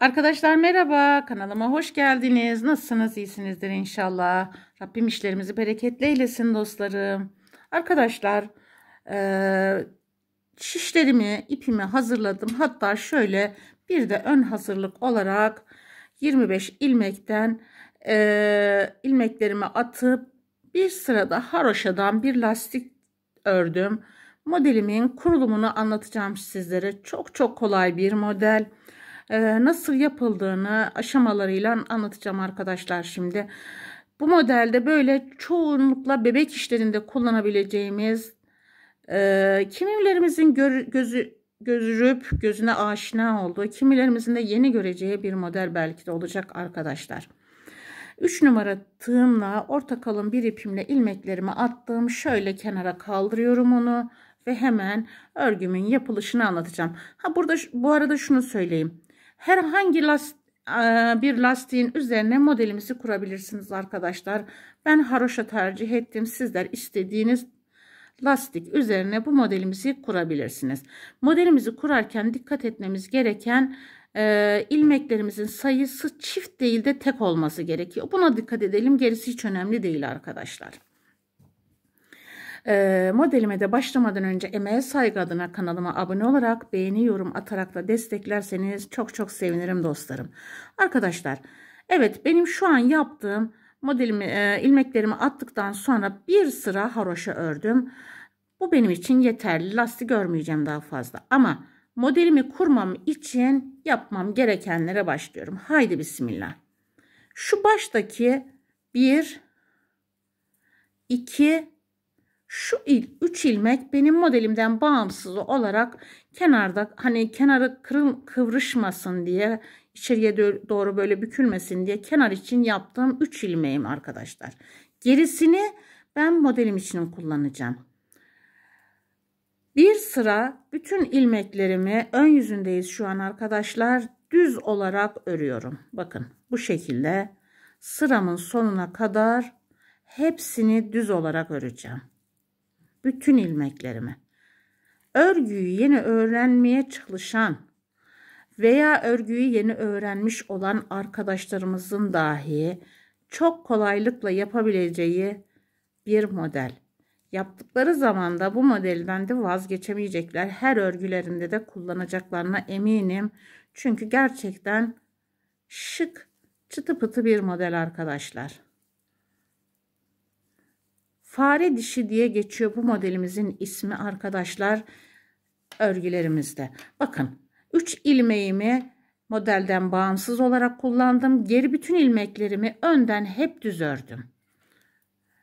Arkadaşlar merhaba kanalıma hoş geldiniz nasılsınız iyisinizdir inşallah Rabbim işlerimizi bereketli eylesin dostlarım arkadaşlar e, şişlerimi ipimi hazırladım hatta şöyle bir de ön hazırlık olarak 25 ilmekten e, ilmeklerimi atıp bir sırada haroşadan bir lastik ördüm modelimin kurulumunu anlatacağım sizlere çok çok kolay bir model ee, nasıl yapıldığını aşamalarıyla anlatacağım arkadaşlar şimdi. Bu modelde böyle çoğunlukla bebek işlerinde kullanabileceğimiz e, kimilerimizin gör, gözü gözürüp gözüne aşina olduğu, kimilerimizin de yeni göreceği bir model belki de olacak arkadaşlar. 3 numara tığımla orta kalın bir ipimle ilmeklerimi attım. Şöyle kenara kaldırıyorum onu ve hemen örgümün yapılışını anlatacağım. Ha burada bu arada şunu söyleyeyim herhangi last, e, bir lastiğin üzerine modelimizi kurabilirsiniz arkadaşlar. Ben haroşa tercih ettim. Sizler istediğiniz lastik üzerine bu modelimizi kurabilirsiniz. Modelimizi kurarken dikkat etmemiz gereken e, ilmeklerimizin sayısı çift değil de tek olması gerekiyor. Buna dikkat edelim. Gerisi hiç önemli değil arkadaşlar. Ee, modelime de başlamadan önce emeğe saygı adına kanalıma abone olarak beğeni yorum atarak da desteklerseniz çok çok sevinirim dostlarım. Arkadaşlar evet benim şu an yaptığım modelimi e, ilmeklerimi attıktan sonra bir sıra haroşa ördüm. Bu benim için yeterli. Lastik görmeyeceğim daha fazla. Ama modelimi kurmam için yapmam gerekenlere başlıyorum. Haydi bismillah. Şu baştaki 1 2 şu il 3 ilmek benim modelimden bağımsız olarak kenarda hani kenarı kırıl, kıvrışmasın diye içeriye doğru böyle bükülmesin diye kenar için yaptığım 3 ilmeğim arkadaşlar. Gerisini ben modelim için kullanacağım. Bir sıra bütün ilmeklerimi ön yüzündeyiz şu an arkadaşlar. Düz olarak örüyorum. Bakın bu şekilde sıramın sonuna kadar hepsini düz olarak öreceğim bütün ilmeklerimi. Örgüyü yeni öğrenmeye çalışan veya örgüyü yeni öğrenmiş olan arkadaşlarımızın dahi çok kolaylıkla yapabileceği bir model. Yaptıkları zaman da bu modelden de vazgeçemeyecekler. Her örgülerinde de kullanacaklarına eminim. Çünkü gerçekten şık, çıtı pıtı bir model arkadaşlar. Fare dişi diye geçiyor bu modelimizin ismi arkadaşlar örgülerimizde. Bakın 3 ilmeğimi modelden bağımsız olarak kullandım. Geri bütün ilmeklerimi önden hep düz ördüm.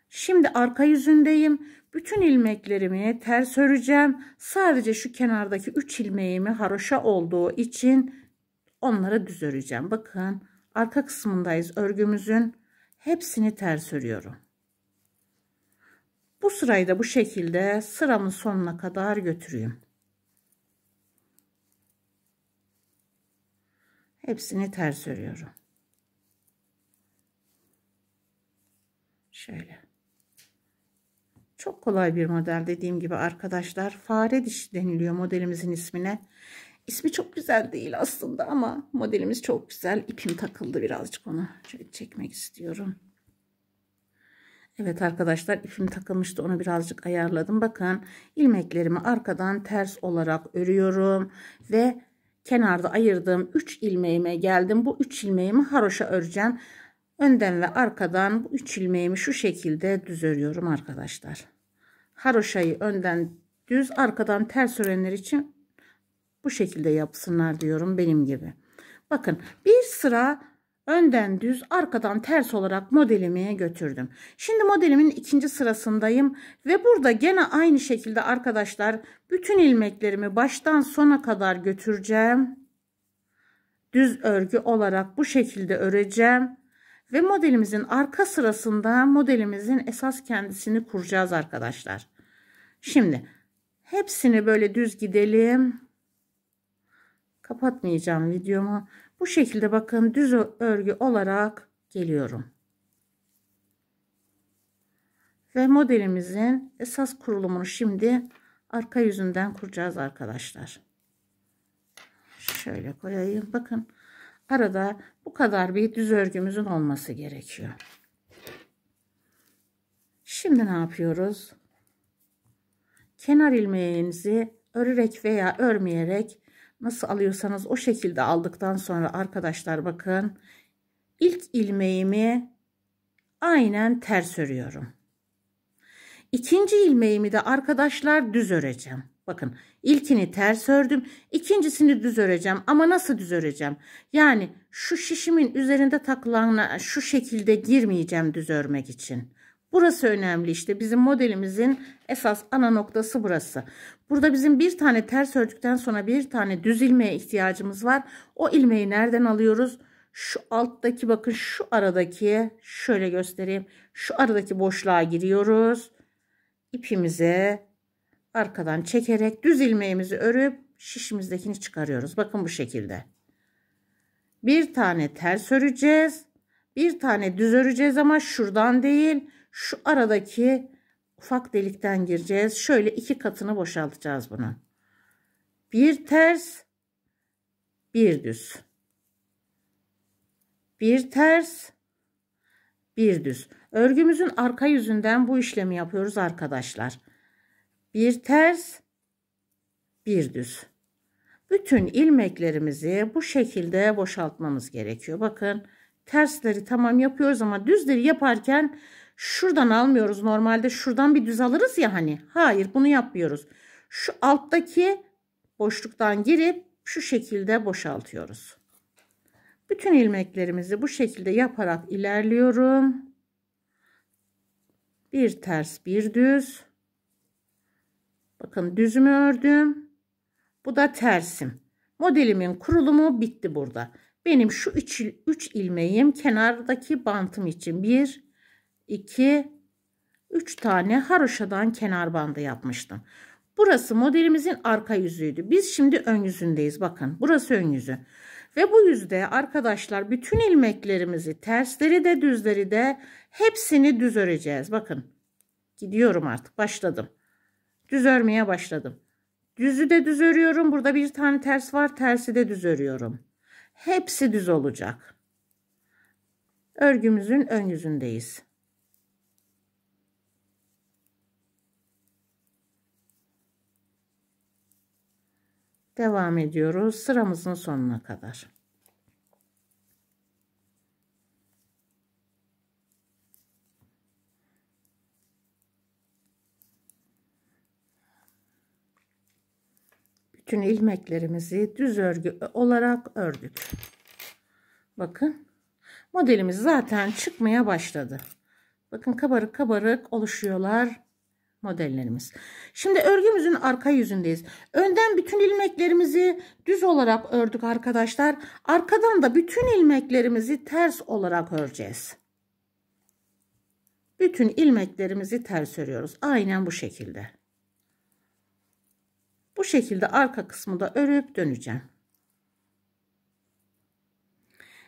Şimdi arka yüzündeyim. Bütün ilmeklerimi ters öreceğim. Sadece şu kenardaki 3 ilmeğimi haroşa olduğu için onları düz öreceğim. Bakın arka kısmındayız örgümüzün. Hepsini ters örüyorum. Bu sırayı da bu şekilde sıramın sonuna kadar götürüyorum. Hepsini ters örüyorum. Şöyle. Çok kolay bir model dediğim gibi arkadaşlar. Fare dişi deniliyor modelimizin ismine. İsmi çok güzel değil aslında ama modelimiz çok güzel. İpim takıldı birazcık onu. Şöyle çekmek istiyorum. Evet arkadaşlar ipim takılmıştı onu birazcık ayarladım. Bakın ilmeklerimi arkadan ters olarak örüyorum ve kenarda ayırdığım 3 ilmeğime geldim. Bu 3 ilmeğimi haroşa öreceğim. Önden ve arkadan bu 3 ilmeğimi şu şekilde düz örüyorum arkadaşlar. Haroşayı önden düz arkadan ters örenler için bu şekilde yapsınlar diyorum benim gibi. Bakın bir sıra Önden düz, arkadan ters olarak modelimi götürdüm. Şimdi modelimin ikinci sırasındayım ve burada gene aynı şekilde arkadaşlar bütün ilmeklerimi baştan sona kadar götüreceğim. Düz örgü olarak bu şekilde öreceğim ve modelimizin arka sırasında modelimizin esas kendisini kuracağız arkadaşlar. Şimdi hepsini böyle düz gidelim. Kapatmayacağım videomu. Bu şekilde bakın düz örgü olarak geliyorum. Ve modelimizin esas kurulumunu şimdi arka yüzünden kuracağız arkadaşlar. Şöyle koyayım. Bakın arada bu kadar bir düz örgümüzün olması gerekiyor. Şimdi ne yapıyoruz? Kenar ilmeğinizi örerek veya örmeyerek Nasıl alıyorsanız o şekilde aldıktan sonra arkadaşlar bakın ilk ilmeğimi aynen ters örüyorum. İkinci ilmeğimi de arkadaşlar düz öreceğim. Bakın ilkini ters ördüm. ikincisini düz öreceğim. Ama nasıl düz öreceğim? Yani şu şişimin üzerinde takılan şu şekilde girmeyeceğim düz örmek için. Burası önemli işte bizim modelimizin esas ana noktası burası. Burada bizim bir tane ters ördükten sonra bir tane düz ilmeğe ihtiyacımız var. O ilmeği nereden alıyoruz? Şu alttaki bakın şu aradaki şöyle göstereyim. Şu aradaki boşluğa giriyoruz. İpimizi arkadan çekerek düz ilmeğimizi örüp şişimizdekini çıkarıyoruz. Bakın bu şekilde. Bir tane ters öreceğiz. Bir tane düz öreceğiz ama şuradan değil şu aradaki ufak delikten gireceğiz. Şöyle iki katını boşaltacağız bunu. Bir ters, bir düz. Bir ters, bir düz. Örgümüzün arka yüzünden bu işlemi yapıyoruz arkadaşlar. Bir ters, bir düz. Bütün ilmeklerimizi bu şekilde boşaltmamız gerekiyor. Bakın tersleri tamam yapıyoruz ama düzleri yaparken Şuradan almıyoruz. Normalde şuradan bir düz alırız ya hani. Hayır bunu yapmıyoruz. Şu alttaki boşluktan girip şu şekilde boşaltıyoruz. Bütün ilmeklerimizi bu şekilde yaparak ilerliyorum. Bir ters bir düz. Bakın düzümü ördüm. Bu da tersim. Modelimin kurulumu bitti burada. Benim şu 3 ilmeğim kenardaki bantım için 1 2, 3 tane haroşadan kenar bandı yapmıştım. Burası modelimizin arka yüzüydü. Biz şimdi ön yüzündeyiz. Bakın burası ön yüzü. Ve bu yüzde arkadaşlar bütün ilmeklerimizi tersleri de düzleri de hepsini düz öreceğiz. Bakın gidiyorum artık başladım. Düz örmeye başladım. Düzü de düz örüyorum. Burada bir tane ters var. Tersi de düz örüyorum. Hepsi düz olacak. Örgümüzün ön yüzündeyiz. devam ediyoruz sıramızın sonuna kadar. Bütün ilmeklerimizi düz örgü olarak ördük. Bakın modelimiz zaten çıkmaya başladı. Bakın kabarık kabarık oluşuyorlar modellerimiz. Şimdi örgümüzün arka yüzündeyiz. Önden bütün ilmeklerimizi düz olarak ördük arkadaşlar. Arkadan da bütün ilmeklerimizi ters olarak öreceğiz. Bütün ilmeklerimizi ters örüyoruz. Aynen bu şekilde. Bu şekilde arka kısmı da örüp döneceğim.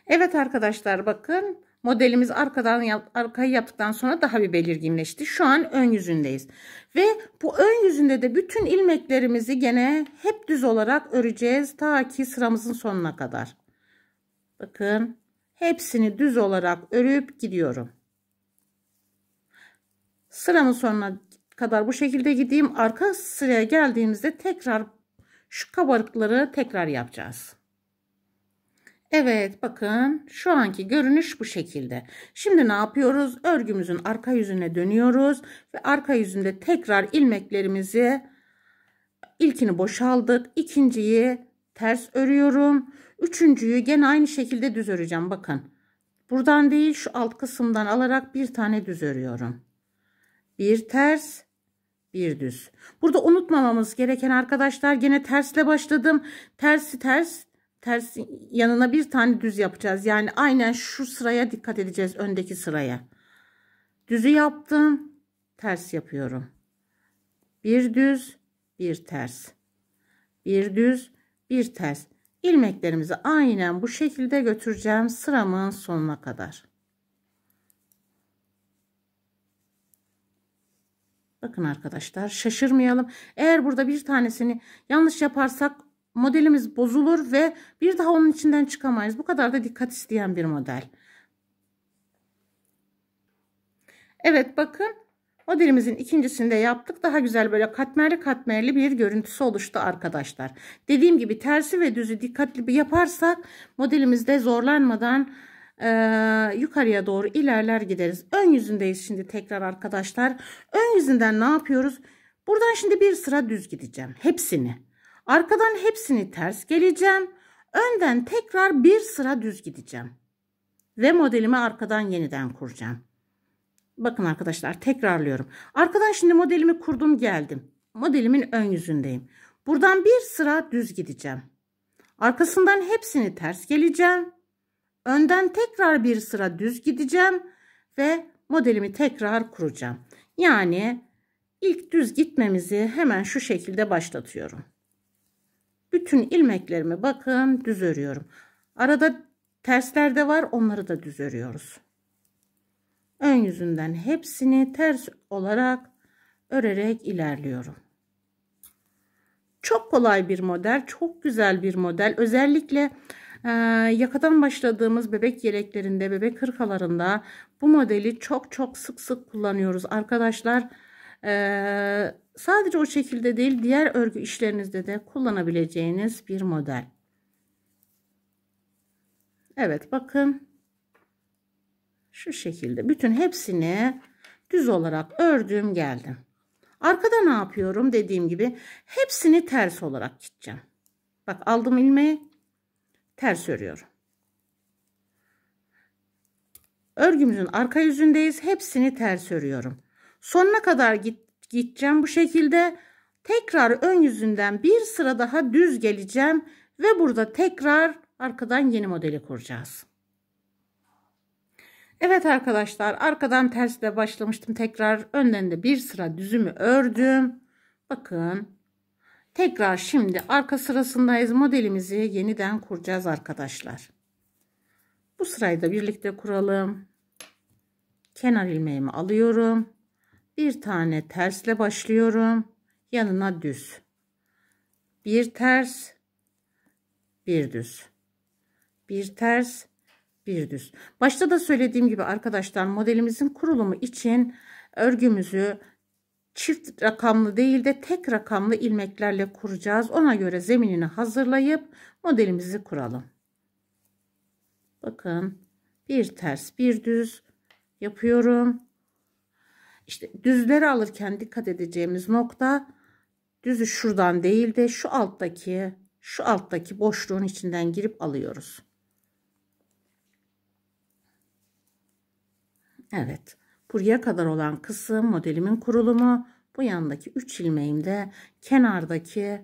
Evet arkadaşlar bakın Modelimiz arkadan yap, arkayı yaptıktan sonra daha bir belirginleşti. Şu an ön yüzündeyiz. Ve bu ön yüzünde de bütün ilmeklerimizi gene hep düz olarak öreceğiz. Ta ki sıramızın sonuna kadar. Bakın hepsini düz olarak örüp gidiyorum. Sıramın sonuna kadar bu şekilde gideyim. Arka sıraya geldiğimizde tekrar şu kabarıkları tekrar yapacağız. Evet bakın şu anki görünüş bu şekilde. Şimdi ne yapıyoruz? Örgümüzün arka yüzüne dönüyoruz ve arka yüzünde tekrar ilmeklerimizi ilkini boşaldık. ikinciyi ters örüyorum. Üçüncüyü gene aynı şekilde düz öreceğim bakın. Buradan değil şu alt kısımdan alarak bir tane düz örüyorum. Bir ters bir düz. Burada unutmamamız gereken arkadaşlar gene tersle başladım. Tersi ters ters yanına bir tane düz yapacağız. Yani aynen şu sıraya dikkat edeceğiz öndeki sıraya. Düzü yaptım. Ters yapıyorum. Bir düz, bir ters. Bir düz, bir ters. İlmeklerimizi aynen bu şekilde götüreceğim sıramın sonuna kadar. Bakın arkadaşlar şaşırmayalım. Eğer burada bir tanesini yanlış yaparsak modelimiz bozulur ve bir daha onun içinden çıkamayız. Bu kadar da dikkat isteyen bir model. Evet bakın modelimizin ikincisinde yaptık. Daha güzel böyle katmerli katmerli bir görüntüsü oluştu arkadaşlar. Dediğim gibi tersi ve düzü dikkatli bir yaparsak modelimizde zorlanmadan e, yukarıya doğru ilerler gideriz. Ön yüzündeyiz şimdi tekrar arkadaşlar. Ön yüzünden ne yapıyoruz? Buradan şimdi bir sıra düz gideceğim. Hepsini. Arkadan hepsini ters geleceğim. Önden tekrar bir sıra düz gideceğim. Ve modelimi arkadan yeniden kuracağım. Bakın arkadaşlar tekrarlıyorum. Arkadan şimdi modelimi kurdum geldim. Modelimin ön yüzündeyim. Buradan bir sıra düz gideceğim. Arkasından hepsini ters geleceğim. Önden tekrar bir sıra düz gideceğim. Ve modelimi tekrar kuracağım. Yani ilk düz gitmemizi hemen şu şekilde başlatıyorum. Bütün ilmeklerimi bakın düz örüyorum. Arada tersler de var onları da düz örüyoruz. Ön yüzünden hepsini ters olarak örerek ilerliyorum. Çok kolay bir model, çok güzel bir model. Özellikle e, yakadan başladığımız bebek yeleklerinde, bebek hırkalarında bu modeli çok çok sık sık kullanıyoruz arkadaşlar. Arkadaşlar ee, sadece o şekilde değil diğer örgü işlerinizde de kullanabileceğiniz bir model. Evet bakın şu şekilde bütün hepsini düz olarak ördüm geldim. Arkada ne yapıyorum dediğim gibi hepsini ters olarak gideceğim. Bak aldım ilmeği ters örüyorum. Örgümüzün arka yüzündeyiz. Hepsini ters örüyorum. Sonuna kadar git, gideceğim bu şekilde. Tekrar ön yüzünden bir sıra daha düz geleceğim ve burada tekrar arkadan yeni modeli kuracağız. Evet arkadaşlar arkadan tersle başlamıştım. Tekrar önden de bir sıra düzümü ördüm. Bakın tekrar şimdi arka sırasındayız. Modelimizi yeniden kuracağız arkadaşlar. Bu sırayı da birlikte kuralım. Kenar ilmeğimi alıyorum bir tane tersle başlıyorum yanına düz bir ters bir düz bir ters bir düz başta da söylediğim gibi arkadaşlar modelimizin kurulumu için örgümüzü çift rakamlı değil de tek rakamlı ilmeklerle kuracağız ona göre zeminini hazırlayıp modelimizi kuralım bakın bir ters bir düz yapıyorum işte düzleri alırken dikkat edeceğimiz nokta düzü şuradan değil de şu alttaki şu alttaki boşluğun içinden girip alıyoruz. Evet. Buraya kadar olan kısım modelimin kurulumu. Bu yandaki 3 ilmeğim de kenardaki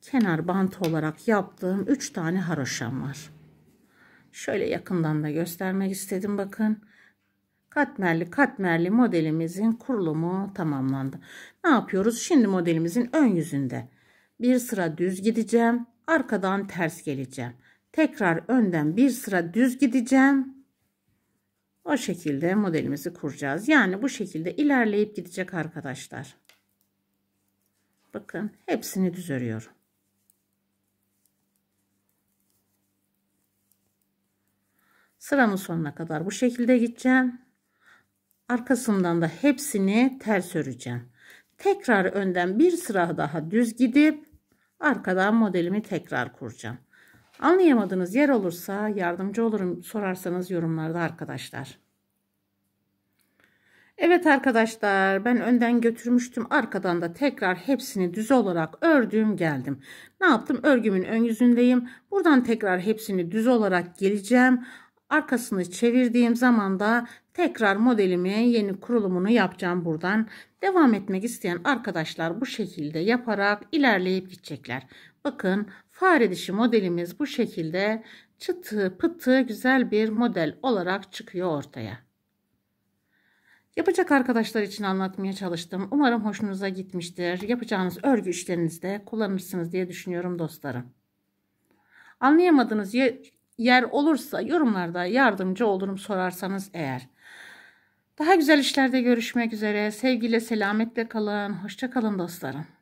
kenar bantı olarak yaptığım 3 tane haroşam var. Şöyle yakından da göstermek istedim bakın katmerli katmerli modelimizin kurulumu tamamlandı. Ne yapıyoruz? Şimdi modelimizin ön yüzünde bir sıra düz gideceğim. Arkadan ters geleceğim. Tekrar önden bir sıra düz gideceğim. O şekilde modelimizi kuracağız. Yani bu şekilde ilerleyip gidecek arkadaşlar. Bakın hepsini düz örüyorum. Sıramın sonuna kadar bu şekilde gideceğim arkasından da hepsini ters öreceğim. Tekrar önden bir sıra daha düz gidip arkadan modelimi tekrar kuracağım. Anlayamadığınız yer olursa yardımcı olurum sorarsanız yorumlarda arkadaşlar. Evet arkadaşlar ben önden götürmüştüm arkadan da tekrar hepsini düz olarak ördüğüm geldim. Ne yaptım örgümün ön yüzündeyim buradan tekrar hepsini düz olarak geleceğim arkasını çevirdiğim zaman da tekrar modelimin yeni kurulumunu yapacağım buradan. Devam etmek isteyen arkadaşlar bu şekilde yaparak ilerleyip gidecekler. Bakın fare dişi modelimiz bu şekilde çıtı pıtı güzel bir model olarak çıkıyor ortaya. Yapacak arkadaşlar için anlatmaya çalıştım. Umarım hoşunuza gitmiştir. Yapacağınız örgü işlerinizde kullanırsınız diye düşünüyorum dostlarım. Anlayamadığınız yer olursa yorumlarda yardımcı olurum sorarsanız eğer. Daha güzel işlerde görüşmek üzere. Sevgiyle, selametle kalın. Hoşça kalın dostlarım.